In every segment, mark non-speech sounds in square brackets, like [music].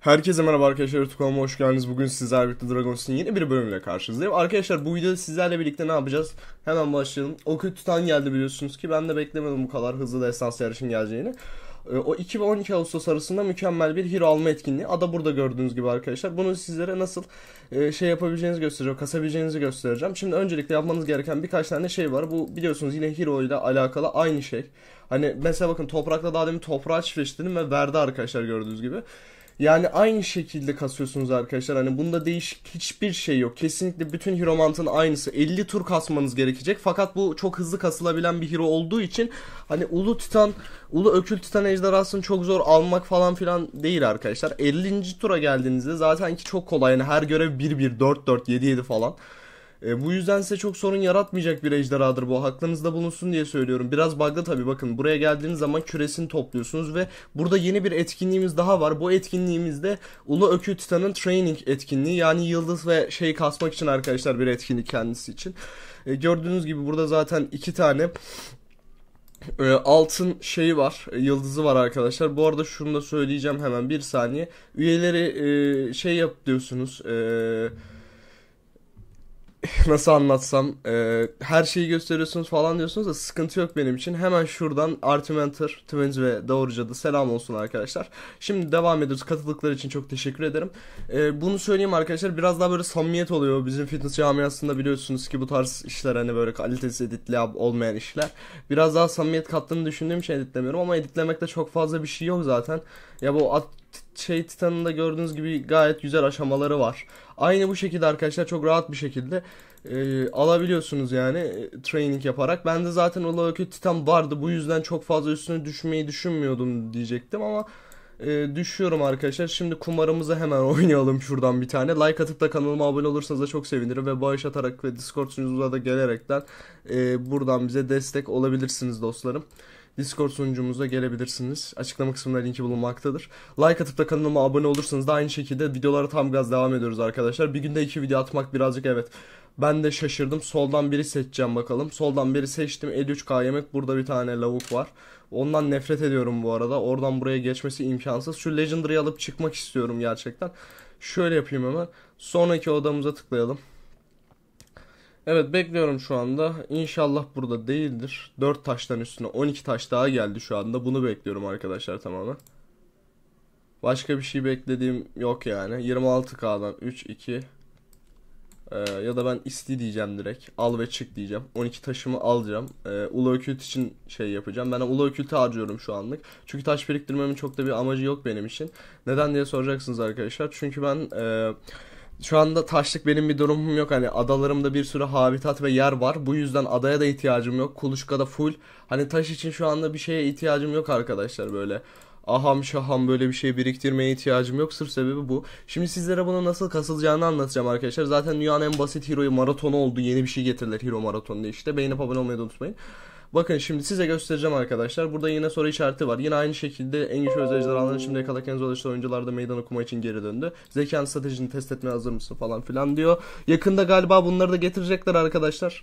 Herkese merhaba arkadaşlar, Tukan'ıma hoş geldiniz. Bugün sizlerle birlikte Dragon City'nin yeni bir bölümle karşınızdayım. Arkadaşlar bu videoda sizlerle birlikte ne yapacağız? Hemen başlayalım. O kötü tutan geldi biliyorsunuz ki ben de beklemedim bu kadar hızlı da esans yarışın geleceğini. Ee, o 2 ve 12 Ağustos arasında mükemmel bir hero alma etkinliği. Ada burada gördüğünüz gibi arkadaşlar. Bunu sizlere nasıl e, şey yapabileceğinizi göstereceğim, kasabileceğinizi göstereceğim. Şimdi öncelikle yapmanız gereken birkaç tane şey var. Bu biliyorsunuz yine hero ile alakalı aynı şey. Hani mesela bakın toprakla daha demin toprağa çiftleştirdim ve verdi arkadaşlar gördüğünüz gibi. Yani aynı şekilde kasıyorsunuz arkadaşlar. Hani bunda değişik hiçbir şey yok. Kesinlikle bütün hero mantığın aynısı. 50 tur kasmanız gerekecek. Fakat bu çok hızlı kasılabilen bir hero olduğu için hani Ulu Titan, Ulu Ökül Titan Ejderhası'nı çok zor almak falan filan değil arkadaşlar. 50. tura geldiğinizde zaten ki çok kolay. Yani her görev 1-1, 4-4, 7-7 falan. E, bu yüzden size çok sorun yaratmayacak bir ejderhadır bu. Aklınızda bulunsun diye söylüyorum. Biraz bug'lı tabii bakın. Buraya geldiğiniz zaman küresini topluyorsunuz ve burada yeni bir etkinliğimiz daha var. Bu etkinliğimizde Ulu Ökü Titan'ın training etkinliği. Yani yıldız ve şey kasmak için arkadaşlar bir etkinlik kendisi için. E, gördüğünüz gibi burada zaten iki tane e, altın şeyi var, e, yıldızı var arkadaşlar. Bu arada şunu da söyleyeceğim hemen bir saniye. Üyeleri e, şey yap diyorsunuz. Eee [laughs] nasıl anlatsam e, her şeyi gösteriyorsunuz falan diyorsunuz da sıkıntı yok benim için. Hemen şuradan Artimenter, Twins ve Doğrucadı selam olsun arkadaşlar. Şimdi devam ediyoruz. Katıldıkları için çok teşekkür ederim. E, bunu söyleyeyim arkadaşlar biraz daha böyle samimiyet oluyor. Bizim fitness camiasında biliyorsunuz ki bu tarz işler hani böyle kalitesi editli olmayan işler. Biraz daha samimiyet kattığını düşündüğüm için editlemiyorum ama editlemekte çok fazla bir şey yok zaten. Ya bu at şey Titan'ında gördüğünüz gibi gayet güzel aşamaları var. Aynı bu şekilde arkadaşlar çok rahat bir şekilde e, alabiliyorsunuz yani e, training yaparak. Ben de zaten o Loki Titan vardı bu yüzden çok fazla üstüne düşmeyi düşünmüyordum diyecektim ama e, düşüyorum arkadaşlar. Şimdi kumarımızı hemen [laughs] oynayalım şuradan bir tane. Like atıp da kanalıma abone olursanız da çok sevinirim ve bağış atarak ve Discord sunucumuza da gelerekten e, buradan bize destek olabilirsiniz dostlarım. Discord sunucumuza gelebilirsiniz. Açıklama kısmında linki bulunmaktadır. Like atıp da kanalıma abone olursanız da aynı şekilde videolara tam gaz devam ediyoruz arkadaşlar. Bir günde iki video atmak birazcık evet. Ben de şaşırdım. Soldan biri seçeceğim bakalım. Soldan biri seçtim. 53k yemek. Burada bir tane lavuk var. Ondan nefret ediyorum bu arada. Oradan buraya geçmesi imkansız. Şu Legendary'i alıp çıkmak istiyorum gerçekten. Şöyle yapayım hemen. Sonraki odamıza tıklayalım. Evet bekliyorum şu anda. İnşallah burada değildir. 4 taştan üstüne 12 taş daha geldi şu anda. Bunu bekliyorum arkadaşlar tamamen. Başka bir şey beklediğim yok yani. 26K'dan 3, 2 ee, ya da ben isti diyeceğim direkt. Al ve çık diyeceğim. 12 taşımı alacağım. Ee, Ulu Ökült için şey yapacağım. Ben Ulu Ökült'ü harcıyorum şu anlık. Çünkü taş biriktirmemin çok da bir amacı yok benim için. Neden diye soracaksınız arkadaşlar. Çünkü ben... ee şu anda taşlık benim bir durumum yok. Hani adalarımda bir sürü habitat ve yer var. Bu yüzden adaya da ihtiyacım yok. Kuluçkada full. Hani taş için şu anda bir şeye ihtiyacım yok arkadaşlar böyle. Aham şaham böyle bir şey biriktirmeye ihtiyacım yok. Sırf sebebi bu. Şimdi sizlere bunu nasıl kasılacağını anlatacağım arkadaşlar. Zaten dünyanın en basit hero'yu maratonu oldu. Yeni bir şey getirdiler hero maratonunda işte. Beğenip abone olmayı da unutmayın. Bakın şimdi size göstereceğim arkadaşlar. Burada yine soru işareti var. Yine aynı şekilde en güçlü özel ejderhaların şimdiye kadar en zor oyuncularda meydan okuma için geri döndü. Zekan stratejini test etmeye hazır mısın falan filan diyor. Yakında galiba bunları da getirecekler arkadaşlar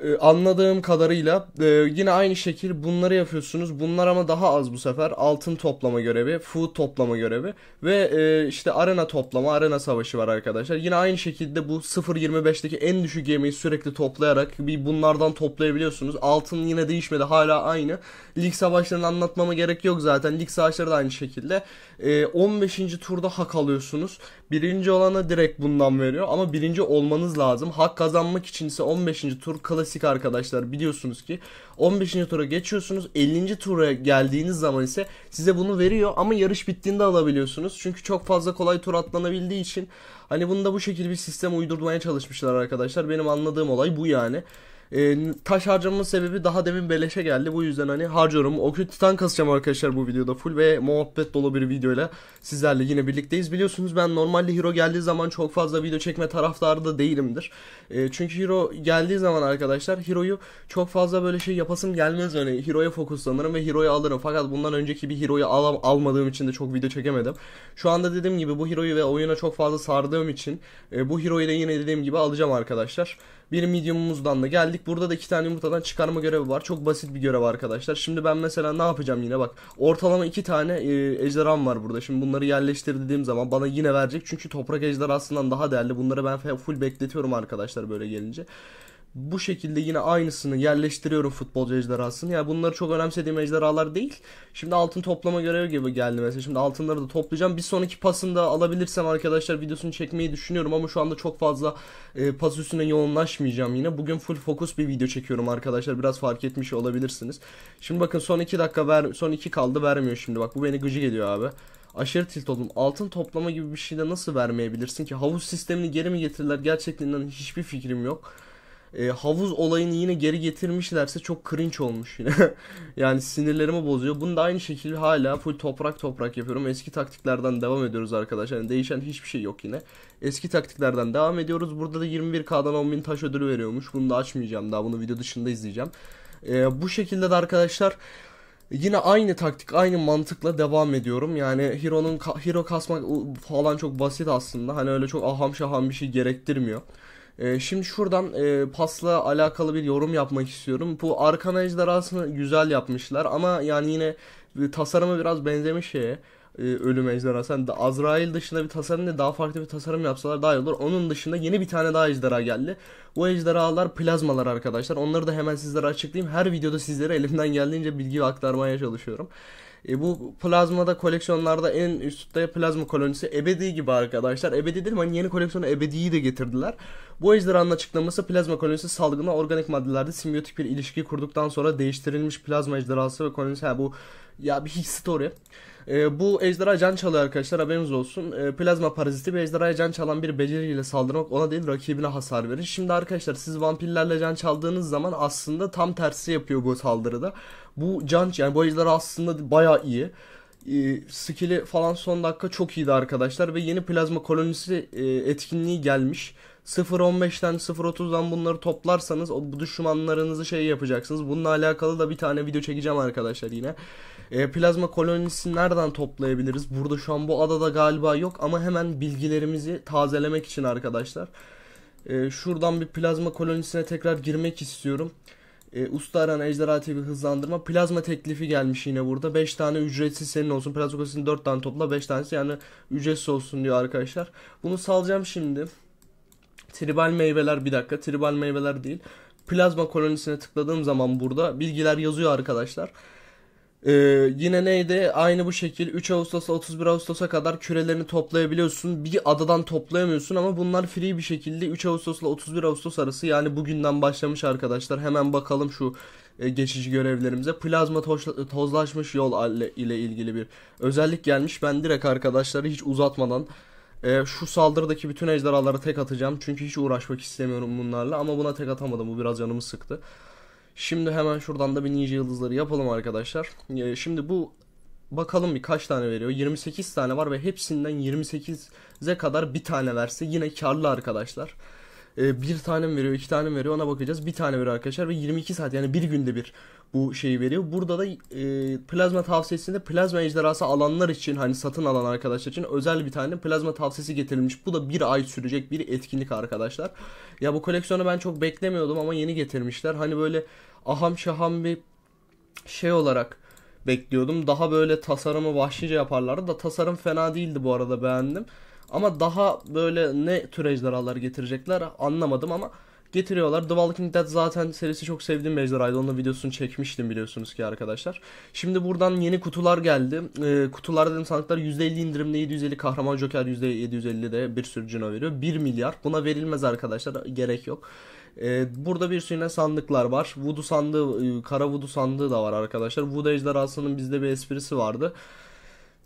e, anladığım kadarıyla e, yine aynı şekil bunları yapıyorsunuz. Bunlar ama daha az bu sefer. Altın toplama görevi, food toplama görevi ve e, işte arena toplama, arena savaşı var arkadaşlar. Yine aynı şekilde bu 0.25'teki en düşük yemeği sürekli toplayarak bir bunlardan toplayabiliyorsunuz. Altın yine değişmedi hala aynı. Lig savaşlarını anlatmama gerek yok zaten. Lig savaşları da aynı şekilde. E, 15. turda hak alıyorsunuz. Birinci olana direkt bundan veriyor ama birinci olmanız lazım. Hak kazanmak için ise 15. tur klasik klasik arkadaşlar biliyorsunuz ki 15. tura geçiyorsunuz 50. tura geldiğiniz zaman ise size bunu veriyor ama yarış bittiğinde alabiliyorsunuz. Çünkü çok fazla kolay tur atlanabildiği için hani bunu da bu şekilde bir sistem uydurmaya çalışmışlar arkadaşlar. Benim anladığım olay bu yani. E, taş harcamamın sebebi daha demin beleşe geldi. Bu yüzden hani harcıyorum. Okü Titan kasacağım arkadaşlar bu videoda full ve muhabbet dolu bir videoyla sizlerle yine birlikteyiz. Biliyorsunuz ben normalde Hero geldiği zaman çok fazla video çekme taraftarı da değilimdir. E, çünkü Hero geldiği zaman arkadaşlar Hero'yu çok fazla böyle şey yapasım gelmez. Hani Hero'ya fokuslanırım ve Hero'yu alırım. Fakat bundan önceki bir Hero'yu alam almadığım için de çok video çekemedim. Şu anda dediğim gibi bu Hero'yu ve oyuna çok fazla sardığım için e, bu Hero'yu da yine dediğim gibi alacağım arkadaşlar. Bir medium'umuzdan da geldik geldik. Burada da iki tane yumurtadan çıkarma görevi var. Çok basit bir görev arkadaşlar. Şimdi ben mesela ne yapacağım yine bak. Ortalama iki tane e, ejderham var burada. Şimdi bunları yerleştir dediğim zaman bana yine verecek. Çünkü toprak ejderhasından daha değerli. Bunları ben full bekletiyorum arkadaşlar böyle gelince bu şekilde yine aynısını yerleştiriyorum futbolcu ejderhasını. Yani bunları çok önemsediğim ejderhalar değil. Şimdi altın toplama görevi gibi geldi mesela. Şimdi altınları da toplayacağım. Bir sonraki pasında alabilirsem arkadaşlar videosunu çekmeyi düşünüyorum ama şu anda çok fazla e, pas üstüne yoğunlaşmayacağım yine. Bugün full fokus bir video çekiyorum arkadaşlar. Biraz fark etmiş olabilirsiniz. Şimdi bakın son 2 dakika ver son 2 kaldı vermiyor şimdi. Bak bu beni gıcı geliyor abi aşırı tilt oldum. Altın toplama gibi bir şeyde nasıl vermeyebilirsin ki? Havuz sistemini geri mi getirirler? Gerçekten hiçbir fikrim yok e, havuz olayını yine geri getirmişlerse çok cringe olmuş yine. [laughs] yani sinirlerimi bozuyor. Bunu da aynı şekilde hala full toprak toprak yapıyorum. Eski taktiklerden devam ediyoruz arkadaşlar. Yani değişen hiçbir şey yok yine. Eski taktiklerden devam ediyoruz. Burada da 21K'dan 10.000 taş ödülü veriyormuş. Bunu da açmayacağım daha. Bunu video dışında izleyeceğim. E, bu şekilde de arkadaşlar... Yine aynı taktik, aynı mantıkla devam ediyorum. Yani Hero'nun hero kasmak falan çok basit aslında. Hani öyle çok aham şaham bir şey gerektirmiyor. E, şimdi şuradan e, pasla alakalı bir yorum yapmak istiyorum. Bu Arkana Ejderhası'nı güzel yapmışlar ama yani yine tasarımı biraz benzemiş şeye. E, ölüm ejderhası. Yani Azrail dışında bir tasarım da daha farklı bir tasarım yapsalar daha iyi olur. Onun dışında yeni bir tane daha ejderha geldi. Bu ejderhalar plazmalar arkadaşlar. Onları da hemen sizlere açıklayayım. Her videoda sizlere elimden geldiğince bilgi aktarmaya çalışıyorum. E, bu plazmada koleksiyonlarda en üstte plazma kolonisi ebedi gibi arkadaşlar. Ebedi değil hani yeni koleksiyona ebediyi de getirdiler. Bu ejderhanın açıklaması plazma kolonisi salgına organik maddelerde simbiyotik bir ilişki kurduktan sonra değiştirilmiş plazma ejderhası ve kolonisi. Ha, bu ya bir hiç story. E, bu ejderha can çalıyor arkadaşlar haberiniz olsun. E, plazma paraziti bir ejderhaya can çalan bir beceriyle saldırmak ona değil rakibine hasar verir. Şimdi arkadaşlar siz vampirlerle can çaldığınız zaman aslında tam tersi yapıyor bu saldırıda. Bu can yani bu ejderha aslında baya iyi ee, skill'i falan son dakika çok iyiydi arkadaşlar ve yeni plazma kolonisi e, etkinliği gelmiş. 0.15'ten 0.30'dan bunları toplarsanız o düşmanlarınızı şey yapacaksınız. Bununla alakalı da bir tane video çekeceğim arkadaşlar yine. E, plazma kolonisini nereden toplayabiliriz? Burada şu an bu adada galiba yok ama hemen bilgilerimizi tazelemek için arkadaşlar. E, şuradan bir plazma kolonisine tekrar girmek istiyorum. E, Usta Aran Ejderha TV hızlandırma. Plazma teklifi gelmiş yine burada. 5 tane ücretsiz senin olsun. Plazma kolonisini 4 tane topla. 5 tanesi yani ücretsiz olsun diyor arkadaşlar. Bunu salacağım şimdi. Tribal meyveler bir dakika. Tribal meyveler değil. Plazma kolonisine tıkladığım zaman burada bilgiler yazıyor arkadaşlar. Ee, yine neydi? Aynı bu şekil 3 Ağustos'a 31 Ağustos'a kadar kürelerini toplayabiliyorsun. Bir adadan toplayamıyorsun ama bunlar free bir şekilde 3 Ağustos'la 31 Ağustos arası yani bugünden başlamış arkadaşlar. Hemen bakalım şu e, geçici görevlerimize. Plazma toz, tozlaşmış yol ile ilgili bir özellik gelmiş. Ben direkt arkadaşları hiç uzatmadan e, şu saldırıdaki bütün ejderhaları tek atacağım. Çünkü hiç uğraşmak istemiyorum bunlarla ama buna tek atamadım. Bu biraz canımı sıktı. Şimdi hemen şuradan da bir ninja yıldızları yapalım arkadaşlar. Ee, şimdi bu bakalım bir kaç tane veriyor. 28 tane var ve hepsinden 28'e kadar bir tane verse yine karlı arkadaşlar. Ee, bir tane mi veriyor, iki tane mi veriyor ona bakacağız. Bir tane veriyor arkadaşlar ve 22 saat yani bir günde bir bu şeyi veriyor. Burada da e, plazma tavsiyesinde plazma ejderhası alanlar için hani satın alan arkadaşlar için özel bir tane plazma tavsiyesi getirilmiş. Bu da bir ay sürecek bir etkinlik arkadaşlar. Ya bu koleksiyonu ben çok beklemiyordum ama yeni getirmişler. Hani böyle aham şaham bir şey olarak bekliyordum. Daha böyle tasarımı vahşice yaparlardı da tasarım fena değildi bu arada beğendim. Ama daha böyle ne tür ejderhalar getirecekler anlamadım ama getiriyorlar. The Walking Dead zaten serisi çok sevdiğim mecraydı. Onun videosunu çekmiştim biliyorsunuz ki arkadaşlar. Şimdi buradan yeni kutular geldi. E, ee, kutularda dedim sandıklar %50 indirimde 750 kahraman Joker %750 de bir sürü cino veriyor. 1 milyar. Buna verilmez arkadaşlar. Gerek yok. E, burada bir sürü sandıklar var. Voodoo sandığı, e, kara voodoo sandığı da var arkadaşlar. Voodoo ejderhasının bizde bir esprisi vardı.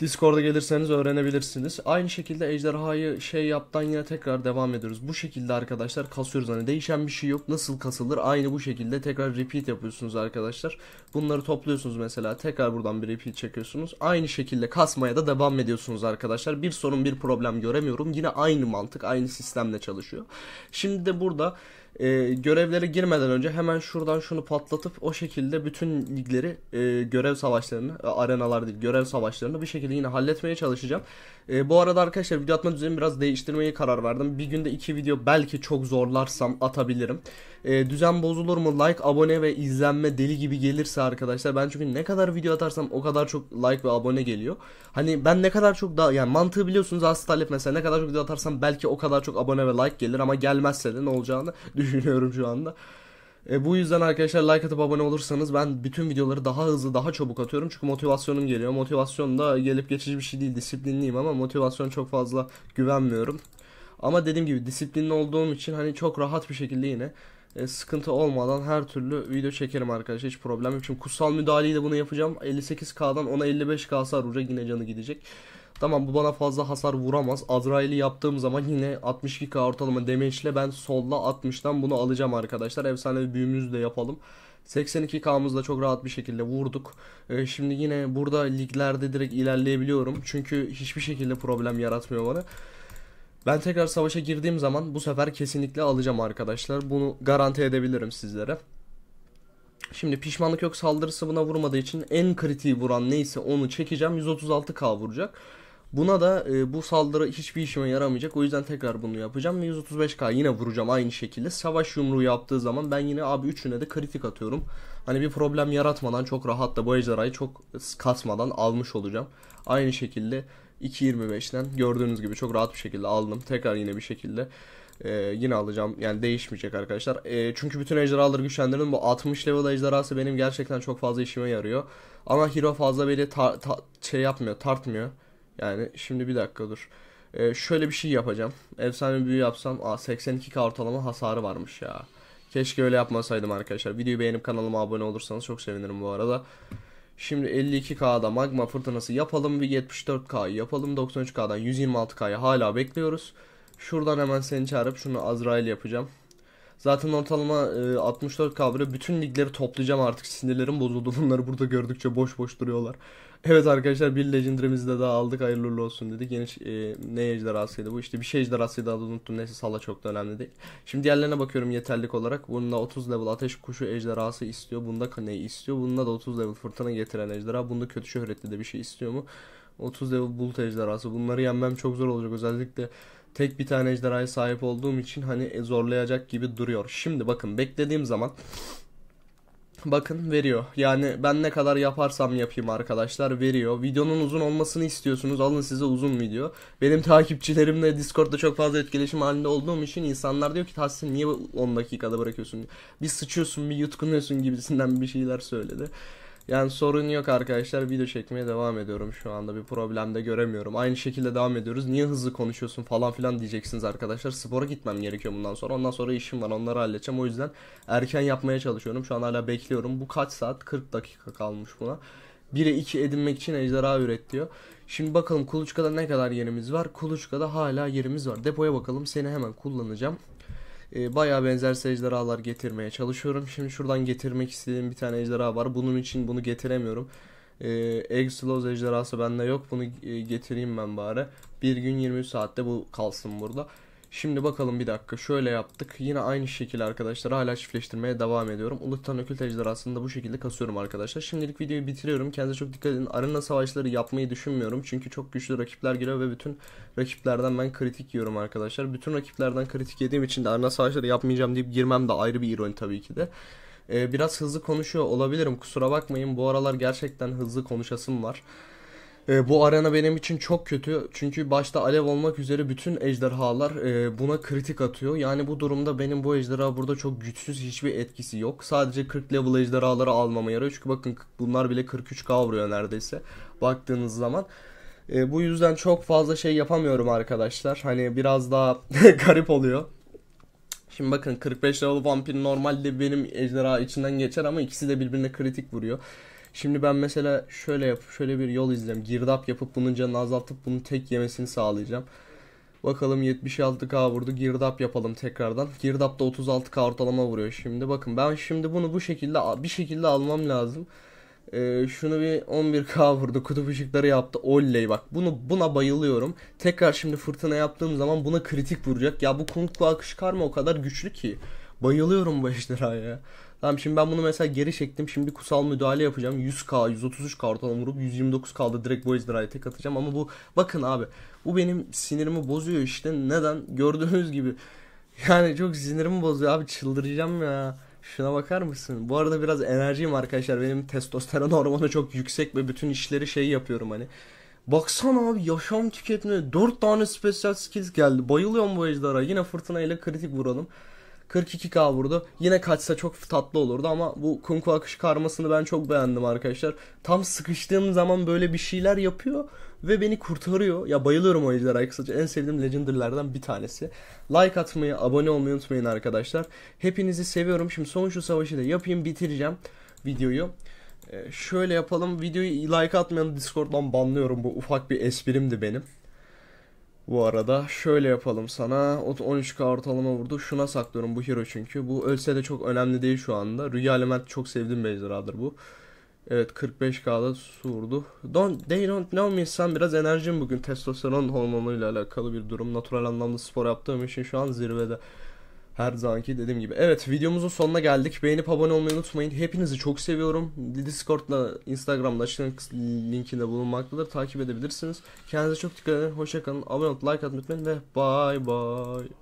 Discord'a gelirseniz öğrenebilirsiniz. Aynı şekilde ejderhayı şey yaptan yine tekrar devam ediyoruz. Bu şekilde arkadaşlar kasıyoruz. Hani değişen bir şey yok. Nasıl kasılır? Aynı bu şekilde tekrar repeat yapıyorsunuz arkadaşlar. Bunları topluyorsunuz mesela. Tekrar buradan bir repeat çekiyorsunuz. Aynı şekilde kasmaya da devam ediyorsunuz arkadaşlar. Bir sorun bir problem göremiyorum. Yine aynı mantık aynı sistemle çalışıyor. Şimdi de burada e, görevlere girmeden önce hemen şuradan şunu patlatıp o şekilde bütün ligleri e, görev savaşlarını e, arenalar değil görev savaşlarını bir şekilde yine halletmeye çalışacağım. E, bu arada arkadaşlar video atma düzenimi biraz değiştirmeye karar verdim. Bir günde iki video belki çok zorlarsam atabilirim. E, düzen bozulur mu? Like, abone ve izlenme deli gibi gelirse arkadaşlar ben çünkü ne kadar video atarsam o kadar çok like ve abone geliyor. Hani ben ne kadar çok daha yani mantığı biliyorsunuz aslında mesela ne kadar çok video atarsam belki o kadar çok abone ve like gelir ama gelmezse de ne olacağını düşünüyorum düşünüyorum şu anda. E, bu yüzden arkadaşlar like atıp abone olursanız ben bütün videoları daha hızlı daha çabuk atıyorum. Çünkü motivasyonum geliyor. Motivasyon da gelip geçici bir şey değil. Disiplinliyim ama motivasyon çok fazla güvenmiyorum. Ama dediğim gibi disiplinli olduğum için hani çok rahat bir şekilde yine e, sıkıntı olmadan her türlü video çekerim arkadaşlar. Hiç problem yok. Şimdi kutsal müdahaleyi de bunu yapacağım. 58K'dan ona 55K sarılacak yine canı gidecek. Tamam bu bana fazla hasar vuramaz. Azrail'i yaptığım zaman yine 62k ortalama damage ben solda 60'tan bunu alacağım arkadaşlar. Efsane bir büyümüzü de yapalım. 82K'mızla çok rahat bir şekilde vurduk. Ee, şimdi yine burada liglerde direkt ilerleyebiliyorum. Çünkü hiçbir şekilde problem yaratmıyor bana. Ben tekrar savaşa girdiğim zaman bu sefer kesinlikle alacağım arkadaşlar. Bunu garanti edebilirim sizlere. Şimdi pişmanlık yok saldırısı buna vurmadığı için en kritiği vuran neyse onu çekeceğim. 136K vuracak. Buna da e, bu saldırı hiçbir işime yaramayacak. O yüzden tekrar bunu yapacağım ve 135k yine vuracağım aynı şekilde. Savaş yumruğu yaptığı zaman ben yine abi üçüne de kritik atıyorum. Hani bir problem yaratmadan çok rahat da bu ejderhayı çok kasmadan almış olacağım. Aynı şekilde 2.25'ten gördüğünüz gibi çok rahat bir şekilde aldım. Tekrar yine bir şekilde ee, yine alacağım. Yani değişmeyecek arkadaşlar. Ee, çünkü bütün ejderhaları güçlendirdim. Bu 60 level ejderhası benim gerçekten çok fazla işime yarıyor. Ama hero fazla beni şey yapmıyor, tartmıyor. Yani şimdi bir dakika dur. Ee, şöyle bir şey yapacağım. Efsane büyü yapsam. Aa 82k ortalama hasarı varmış ya. Keşke öyle yapmasaydım arkadaşlar. Videoyu beğenip kanalıma abone olursanız çok sevinirim bu arada. Şimdi 52K'da magma fırtınası yapalım. Bir 74K'yı yapalım. 93K'dan 126K'yı hala bekliyoruz. Şuradan hemen seni çağırıp şunu Azrail yapacağım. Zaten ortalama e, 64 kabire bütün ligleri toplayacağım artık sinirlerim bozuldu. [laughs] Bunları burada gördükçe boş boş duruyorlar. Evet arkadaşlar bir legendrimizi de daha aldık hayırlı olsun dedik. Yeni e, ne ejderhasıydı bu işte bir şey ejderhasıydı adı unuttum neyse sala çok da önemli değil. Şimdi diğerlerine bakıyorum yeterlik olarak. Bununla 30 level ateş kuşu ejderhası istiyor. Bunda ne istiyor? Bununla da 30 level fırtına getiren ejderha. Bunda kötü şöhretli de bir şey istiyor mu? 30 level bulut ejderhası bunları yenmem çok zor olacak özellikle tek bir tane ejderhaya sahip olduğum için hani e, zorlayacak gibi duruyor. Şimdi bakın beklediğim zaman bakın veriyor. Yani ben ne kadar yaparsam yapayım arkadaşlar veriyor. Videonun uzun olmasını istiyorsunuz alın size uzun video. Benim takipçilerimle Discord'da çok fazla etkileşim halinde olduğum için insanlar diyor ki Tahsin niye 10 dakikada bırakıyorsun? Bir sıçıyorsun bir yutkunuyorsun gibisinden bir şeyler söyledi. Yani sorun yok arkadaşlar. Video çekmeye devam ediyorum şu anda. Bir problem de göremiyorum. Aynı şekilde devam ediyoruz. Niye hızlı konuşuyorsun falan filan diyeceksiniz arkadaşlar. Spora gitmem gerekiyor bundan sonra. Ondan sonra işim var. Onları halledeceğim. O yüzden erken yapmaya çalışıyorum. Şu an hala bekliyorum. Bu kaç saat? 40 dakika kalmış buna. 1'e 2 edinmek için ejderha üret diyor. Şimdi bakalım Kuluçka'da ne kadar yerimiz var? Kuluçka'da hala yerimiz var. Depoya bakalım. Seni hemen kullanacağım e, bayağı benzer ejderhalar getirmeye çalışıyorum. Şimdi şuradan getirmek istediğim bir tane ejderha var. Bunun için bunu getiremiyorum. E, ee, Exlos ejderhası bende yok. Bunu e, getireyim ben bari. Bir gün 23 saatte bu kalsın burada. Şimdi bakalım bir dakika şöyle yaptık. Yine aynı şekilde arkadaşlar hala çiftleştirmeye devam ediyorum. Uluktan Ökült Ejderhası'nı bu şekilde kasıyorum arkadaşlar. Şimdilik videoyu bitiriyorum. Kendinize çok dikkat edin. Arena savaşları yapmayı düşünmüyorum. Çünkü çok güçlü rakipler giriyor ve bütün rakiplerden ben kritik yiyorum arkadaşlar. Bütün rakiplerden kritik yediğim için de arena savaşları yapmayacağım deyip girmem de ayrı bir ironi tabii ki de. Ee, biraz hızlı konuşuyor olabilirim. Kusura bakmayın. Bu aralar gerçekten hızlı konuşasım var. E, bu arena benim için çok kötü çünkü başta Alev olmak üzere bütün ejderhalar e, buna kritik atıyor. Yani bu durumda benim bu ejderha burada çok güçsüz hiçbir etkisi yok. Sadece 40 level ejderhaları almama yarıyor. Çünkü bakın bunlar bile 43 kavruyor neredeyse baktığınız zaman. E, bu yüzden çok fazla şey yapamıyorum arkadaşlar. Hani biraz daha [laughs] garip oluyor. Şimdi bakın 45 level vampir normalde benim ejderha içinden geçer ama ikisi de birbirine kritik vuruyor. Şimdi ben mesela şöyle yap, şöyle bir yol izleyeceğim. Girdap yapıp bunun canını azaltıp bunun tek yemesini sağlayacağım. Bakalım 76k vurdu. Girdap yapalım tekrardan. Girdap da 36k ortalama vuruyor şimdi. Bakın ben şimdi bunu bu şekilde bir şekilde almam lazım. Ee, şunu bir 11k vurdu. Kutup ışıkları yaptı. Olley bak. Bunu buna bayılıyorum. Tekrar şimdi fırtına yaptığım zaman buna kritik vuracak. Ya bu kung fu akış karma o kadar güçlü ki. Bayılıyorum bu ejderhaya. Tamam şimdi ben bunu mesela geri çektim. Şimdi kutsal müdahale yapacağım. 100k, 133k ortalama vurup 129 kaldı. direkt bu ejderhaya tek atacağım. Ama bu bakın abi bu benim sinirimi bozuyor işte. Neden? Gördüğünüz gibi yani çok sinirimi bozuyor abi çıldıracağım ya. Şuna bakar mısın? Bu arada biraz enerjiyim arkadaşlar. Benim testosteron hormonu çok yüksek ve bütün işleri şey yapıyorum hani. Baksana abi yaşam tüketme. 4 tane special skills geldi. Bayılıyorum bu ejderha. Yine fırtına ile kritik vuralım. 42k vurdu. Yine kaçsa çok tatlı olurdu ama bu Kunku akış karmasını ben çok beğendim arkadaşlar. Tam sıkıştığım zaman böyle bir şeyler yapıyor ve beni kurtarıyor. Ya bayılıyorum oyunculara. ejderhaya kısaca. En sevdiğim Legendary'lerden bir tanesi. Like atmayı, abone olmayı unutmayın arkadaşlar. Hepinizi seviyorum. Şimdi son şu savaşı da yapayım bitireceğim videoyu. Ee, şöyle yapalım. Videoyu like atmayan Discord'dan banlıyorum. Bu ufak bir esprimdi benim. Bu arada şöyle yapalım sana. 13k ortalama vurdu. Şuna saklıyorum bu hero çünkü. Bu ölse de çok önemli değil şu anda. Rüya element çok sevdiğim Bejdera'dır bu. Evet 45k'da su vurdu. Don't, they don't know me sen biraz enerjim bugün testosteron hormonuyla alakalı bir durum. Natural anlamda spor yaptığım için şu an zirvede. Her zamanki dediğim gibi. Evet videomuzun sonuna geldik. Beğenip abone olmayı unutmayın. Hepinizi çok seviyorum. Discord'la Instagram'da açılan linkinde bulunmaktadır. Takip edebilirsiniz. Kendinize çok dikkat edin. Hoşçakalın. Abone olup like atmayı unutmayın ve bye bye.